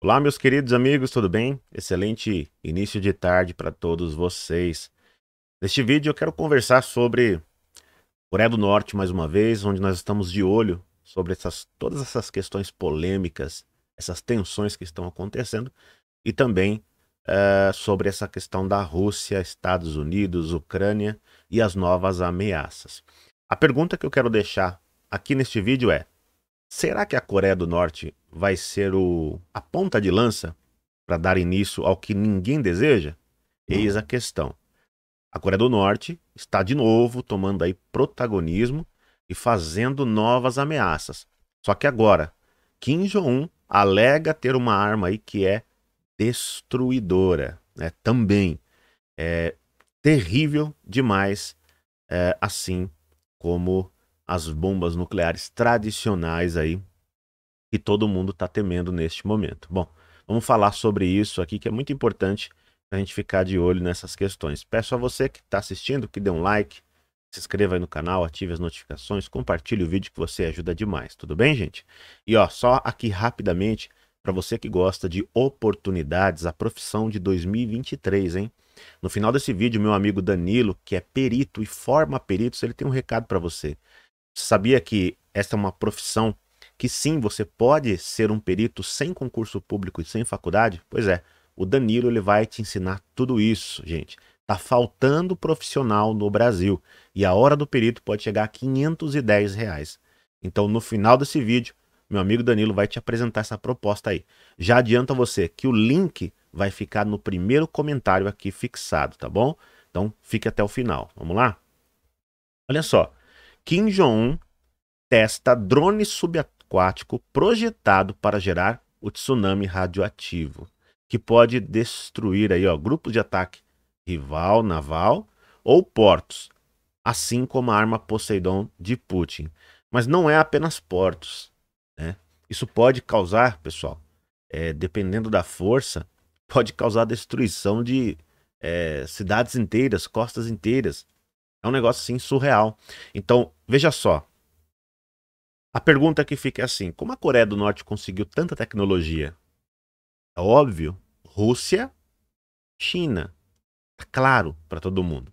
Olá, meus queridos amigos, tudo bem? Excelente início de tarde para todos vocês. Neste vídeo eu quero conversar sobre Coreia do Norte mais uma vez, onde nós estamos de olho sobre essas, todas essas questões polêmicas, essas tensões que estão acontecendo e também uh, sobre essa questão da Rússia, Estados Unidos, Ucrânia e as novas ameaças. A pergunta que eu quero deixar aqui neste vídeo é: Será que a Coreia do Norte vai ser o, a ponta de lança para dar início ao que ninguém deseja? Eis a questão. A Coreia do Norte está de novo tomando aí protagonismo e fazendo novas ameaças. Só que agora, Kim Jong-un alega ter uma arma aí que é destruidora, né? Também é terrível demais, é, assim como as bombas nucleares tradicionais aí que todo mundo está temendo neste momento. Bom, vamos falar sobre isso aqui que é muito importante a gente ficar de olho nessas questões. Peço a você que está assistindo que dê um like, se inscreva aí no canal, ative as notificações, compartilhe o vídeo que você ajuda demais, tudo bem, gente? E ó, só aqui rapidamente para você que gosta de oportunidades, a profissão de 2023, hein? No final desse vídeo, meu amigo Danilo, que é perito e forma peritos, ele tem um recado para você. Sabia que esta é uma profissão que sim, você pode ser um perito sem concurso público e sem faculdade? Pois é, o Danilo ele vai te ensinar tudo isso, gente. Tá faltando profissional no Brasil e a hora do perito pode chegar a 510 reais. Então, no final desse vídeo, meu amigo Danilo vai te apresentar essa proposta aí. Já adianta você que o link vai ficar no primeiro comentário aqui fixado, tá bom? Então, fique até o final. Vamos lá? Olha só, Kim Jong-un testa drone subaquático projetado para gerar o tsunami radioativo, que pode destruir aí, ó, grupos de ataque rival naval ou portos, assim como a arma Poseidon de Putin. Mas não é apenas portos, né? Isso pode causar, pessoal, é, dependendo da força, pode causar destruição de é, cidades inteiras, costas inteiras, é um negócio assim surreal. Então, veja só. A pergunta que fica é assim: como a Coreia do Norte conseguiu tanta tecnologia? É óbvio, Rússia, China. Tá claro para todo mundo.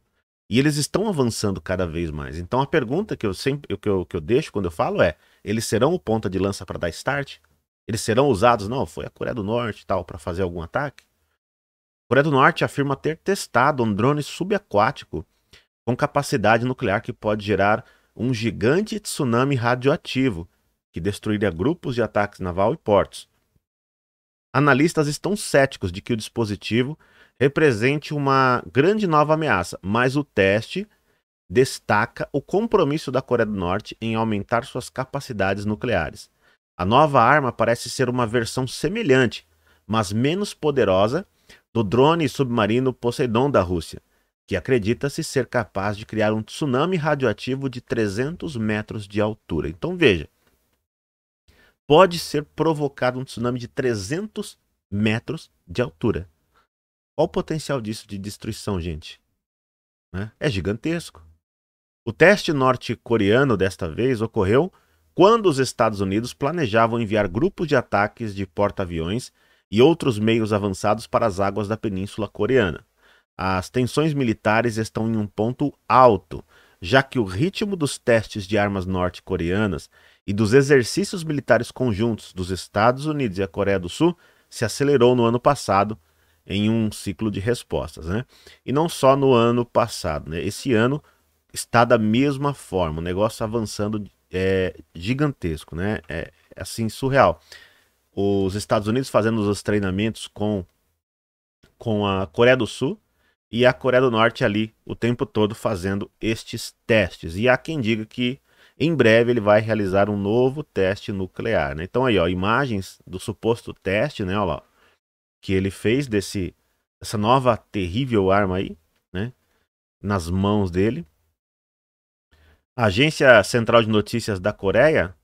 E eles estão avançando cada vez mais. Então a pergunta que eu sempre que eu, que eu deixo quando eu falo é: eles serão o ponta de lança para dar start? Eles serão usados? Não, foi a Coreia do Norte tal para fazer algum ataque? A Coreia do Norte afirma ter testado um drone subaquático com capacidade nuclear que pode gerar um gigante tsunami radioativo que destruiria grupos de ataques naval e portos. Analistas estão céticos de que o dispositivo represente uma grande nova ameaça, mas o teste destaca o compromisso da Coreia do Norte em aumentar suas capacidades nucleares. A nova arma parece ser uma versão semelhante, mas menos poderosa, do drone submarino Poseidon da Rússia, que acredita-se ser capaz de criar um tsunami radioativo de 300 metros de altura. Então veja, pode ser provocado um tsunami de 300 metros de altura. Qual o potencial disso de destruição, gente? Né? É gigantesco. O teste norte-coreano desta vez ocorreu quando os Estados Unidos planejavam enviar grupos de ataques de porta-aviões e outros meios avançados para as águas da Península Coreana. As tensões militares estão em um ponto alto, já que o ritmo dos testes de armas norte-coreanas e dos exercícios militares conjuntos dos Estados Unidos e a Coreia do Sul se acelerou no ano passado em um ciclo de respostas, né? E não só no ano passado, né? Esse ano está da mesma forma, o negócio avançando é gigantesco, né? É, é assim surreal. Os Estados Unidos fazendo os treinamentos com com a Coreia do Sul e a Coreia do Norte ali o tempo todo fazendo estes testes. E há quem diga que em breve ele vai realizar um novo teste nuclear. Né? Então aí, ó, imagens do suposto teste, né, ó lá, que ele fez desse essa nova terrível arma aí, né, nas mãos dele. A Agência Central de Notícias da Coreia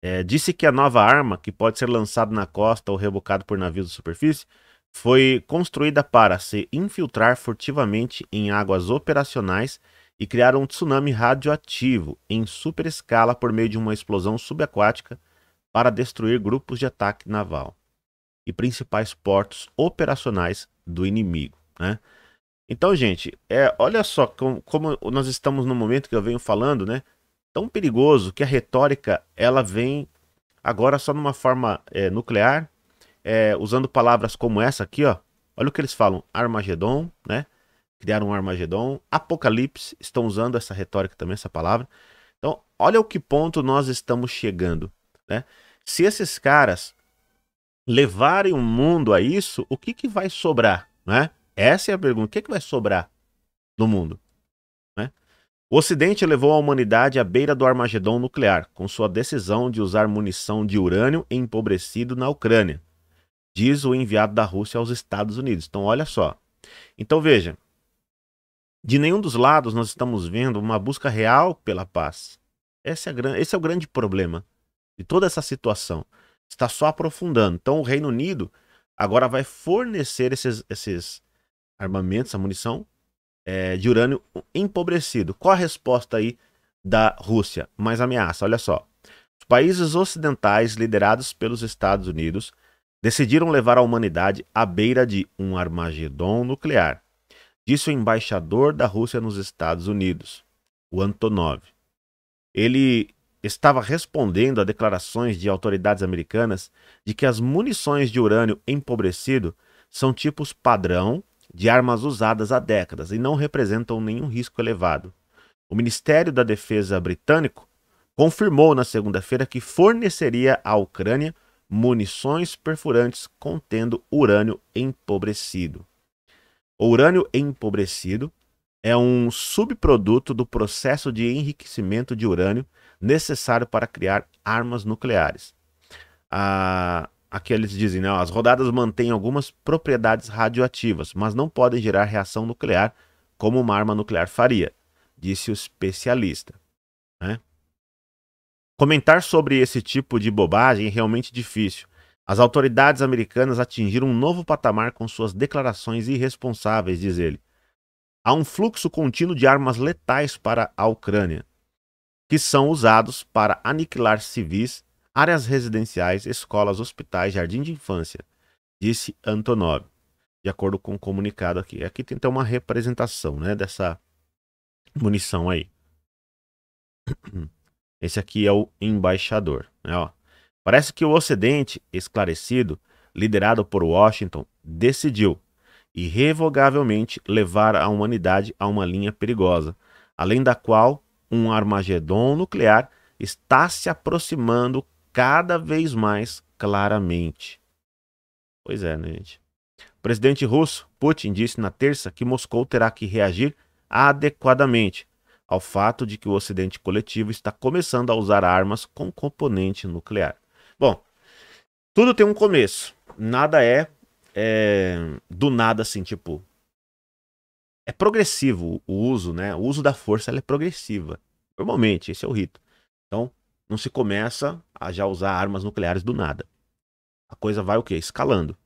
é, disse que a nova arma, que pode ser lançada na costa ou rebocada por navios de superfície, foi construída para se infiltrar furtivamente em águas operacionais e criar um tsunami radioativo em superescala por meio de uma explosão subaquática para destruir grupos de ataque naval e principais portos operacionais do inimigo. Né? Então, gente, é, olha só como nós estamos no momento que eu venho falando, né? Tão perigoso que a retórica ela vem agora só numa forma é, nuclear, é, usando palavras como essa aqui, ó. Olha o que eles falam: Armagedon, né? Criaram um Armagedon. Apocalipse, estão usando essa retórica também, essa palavra. Então, olha o que ponto nós estamos chegando, né? Se esses caras levarem o mundo a isso, o que, que vai sobrar, né? Essa é a pergunta: o que, que vai sobrar do mundo? Né? O Ocidente levou a humanidade à beira do Armagedon nuclear, com sua decisão de usar munição de urânio empobrecido na Ucrânia diz o enviado da Rússia aos Estados Unidos. Então, olha só. Então, veja: de nenhum dos lados nós estamos vendo uma busca real pela paz. Esse é, a, esse é o grande problema de toda essa situação. Está só aprofundando. Então, o Reino Unido agora vai fornecer esses, esses armamentos, a munição é, de urânio empobrecido. Qual a resposta aí da Rússia? Mais ameaça, olha só. Os países ocidentais liderados pelos Estados Unidos decidiram levar a humanidade à beira de um Armagedon nuclear, disse o embaixador da Rússia nos Estados Unidos, o Antonov. Ele estava respondendo a declarações de autoridades americanas de que as munições de urânio empobrecido são tipos padrão de armas usadas há décadas e não representam nenhum risco elevado. O Ministério da Defesa britânico confirmou na segunda-feira que forneceria à Ucrânia munições perfurantes contendo urânio empobrecido. O urânio empobrecido é um subproduto do processo de enriquecimento de urânio necessário para criar armas nucleares. Ah, aqui eles dizem, não, né, as rodadas mantêm algumas propriedades radioativas, mas não podem gerar reação nuclear como uma arma nuclear faria, disse o especialista. Comentar sobre esse tipo de bobagem é realmente difícil. As autoridades americanas atingiram um novo patamar com suas declarações irresponsáveis, diz ele. Há um fluxo contínuo de armas letais para a Ucrânia, que são usados para aniquilar civis, áreas residenciais, escolas, hospitais, jardim de infância, disse Antonov, de acordo com o comunicado aqui. Aqui tem então uma representação né, dessa munição aí. Esse aqui é o embaixador. Né, ó. Parece que o Ocidente, esclarecido, liderado por Washington, decidiu irrevogavelmente levar a humanidade a uma linha perigosa, além da qual um armagedom nuclear está se aproximando cada vez mais claramente. Pois é, né, gente? O presidente russo Putin disse na terça que Moscou terá que reagir adequadamente ao fato de que o Ocidente coletivo está começando a usar armas com componente nuclear. Bom, tudo tem um começo. Nada é, é do nada assim, tipo. É progressivo o uso, né? O uso da força é progressiva. Normalmente, esse é o rito. Então, não se começa a já usar armas nucleares do nada. A coisa vai o quê? Escalando.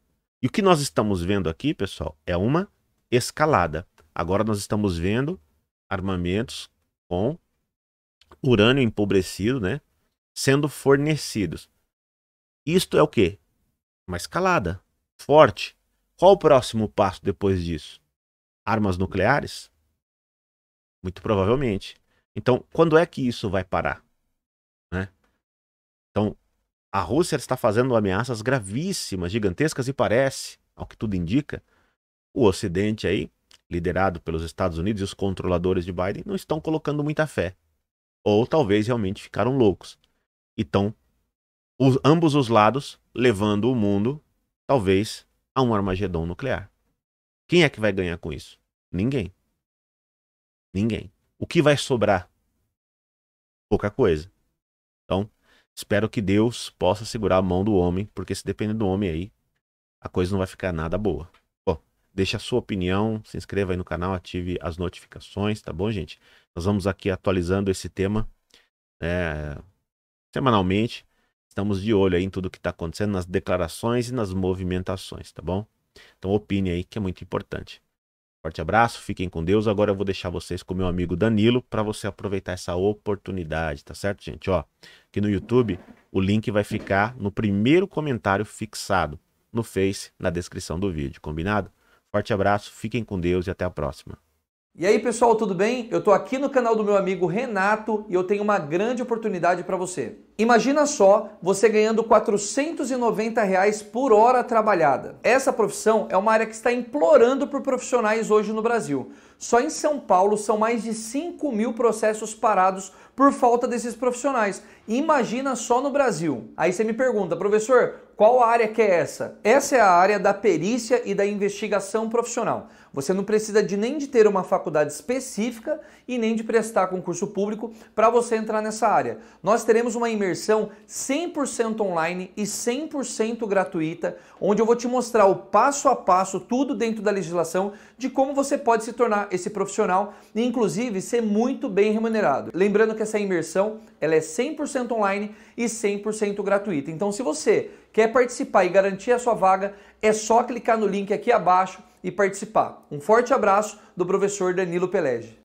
E o que nós estamos vendo aqui, pessoal, é uma escalada. Agora nós estamos vendo armamentos com urânio empobrecido, né? Sendo fornecidos. Isto é o quê? Uma escalada forte. Qual o próximo passo depois disso? Armas nucleares? Muito provavelmente. Então, quando é que isso vai parar? Né? Então, a Rússia está fazendo ameaças gravíssimas, gigantescas, e parece, ao que tudo indica, o Ocidente aí liderado pelos Estados Unidos e os controladores de Biden não estão colocando muita fé. Ou talvez realmente ficaram loucos. Então, os, ambos os lados levando o mundo, talvez, a um armagedom nuclear. Quem é que vai ganhar com isso? Ninguém. Ninguém. O que vai sobrar? Pouca coisa. Então, espero que Deus possa segurar a mão do homem, porque se depender do homem aí, a coisa não vai ficar nada boa. Deixe a sua opinião, se inscreva aí no canal, ative as notificações, tá bom, gente? Nós vamos aqui atualizando esse tema é, semanalmente. Estamos de olho aí em tudo que está acontecendo, nas declarações e nas movimentações, tá bom? Então opine aí que é muito importante. Forte abraço, fiquem com Deus. Agora eu vou deixar vocês com meu amigo Danilo para você aproveitar essa oportunidade, tá certo, gente? Ó, aqui no YouTube o link vai ficar no primeiro comentário fixado no Face, na descrição do vídeo, combinado? Forte abraço, fiquem com Deus e até a próxima. E aí, pessoal, tudo bem? Eu estou aqui no canal do meu amigo Renato e eu tenho uma grande oportunidade para você. Imagina só você ganhando R$ 490 reais por hora trabalhada. Essa profissão é uma área que está implorando por profissionais hoje no Brasil. Só em São Paulo são mais de 5 mil processos parados por falta desses profissionais. Imagina só no Brasil. Aí você me pergunta, professor, qual área que é essa? Essa é a área da perícia e da investigação profissional. Você não precisa de nem de ter uma faculdade específica e nem de prestar concurso público para você entrar nessa área. Nós teremos uma imersão 100% online e 100% gratuita, onde eu vou te mostrar o passo a passo, tudo dentro da legislação, de como você pode se tornar esse profissional e inclusive ser muito bem remunerado. Lembrando que essa imersão, ela é 100% online e 100% gratuita. Então se você Quer participar e garantir a sua vaga? É só clicar no link aqui abaixo e participar. Um forte abraço do professor Danilo Pelege.